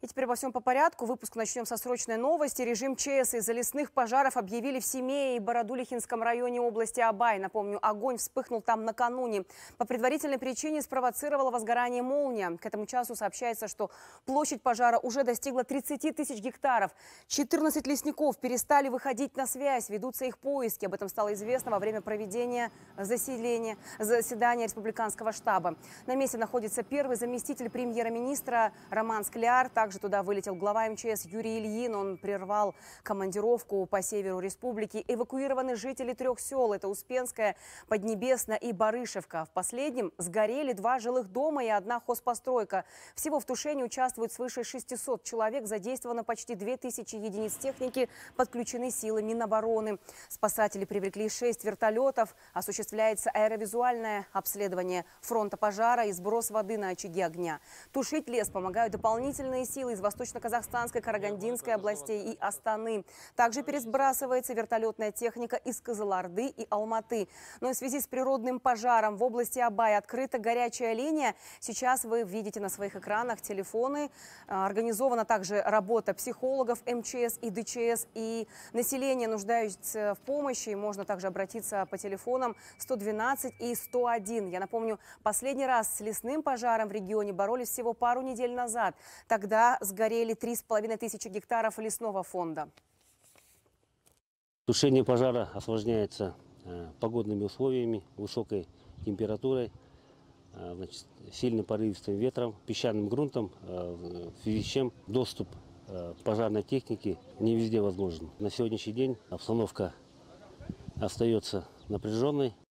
И теперь обо всем по порядку. Выпуск начнем со срочной новости. Режим ЧС из-за лесных пожаров объявили в Семее и Бородулихинском районе области Абай. Напомню, огонь вспыхнул там накануне. По предварительной причине спровоцировало возгорание молния. К этому часу сообщается, что площадь пожара уже достигла 30 тысяч гектаров. 14 лесников перестали выходить на связь. Ведутся их поиски. Об этом стало известно во время проведения заселения, заседания республиканского штаба. На месте находится первый заместитель премьера министра Роман Скляр. Также туда вылетел глава МЧС Юрий Ильин. Он прервал командировку по северу республики. Эвакуированы жители трех сел. Это Успенская, Поднебесная и Барышевка. В последнем сгорели два жилых дома и одна хозпостройка. Всего в тушении участвуют свыше 600 человек. Задействовано почти 2000 единиц техники. Подключены силы Минобороны. Спасатели привлекли 6 вертолетов. Осуществляется аэровизуальное обследование фронта пожара и сброс воды на очаги огня. Тушить лес помогают дополнительные силы силы из Восточно-Казахстанской, Карагандинской областей и Астаны. Также пересбрасывается вертолетная техника из Казаларды и Алматы. Но ну в связи с природным пожаром в области Абай открыта горячая линия. Сейчас вы видите на своих экранах телефоны. А, организована также работа психологов МЧС и ДЧС. И население нуждается в помощи. Можно также обратиться по телефонам 112 и 101. Я напомню, последний раз с лесным пожаром в регионе боролись всего пару недель назад. Тогда тогда сгорели 3,5 тысячи гектаров лесного фонда. Тушение пожара осложняется э, погодными условиями, высокой температурой, э, значит, сильным порывистым ветром, песчаным грунтом, э, в связи с чем доступ пожарной техники не везде возможен. На сегодняшний день обстановка остается напряженной.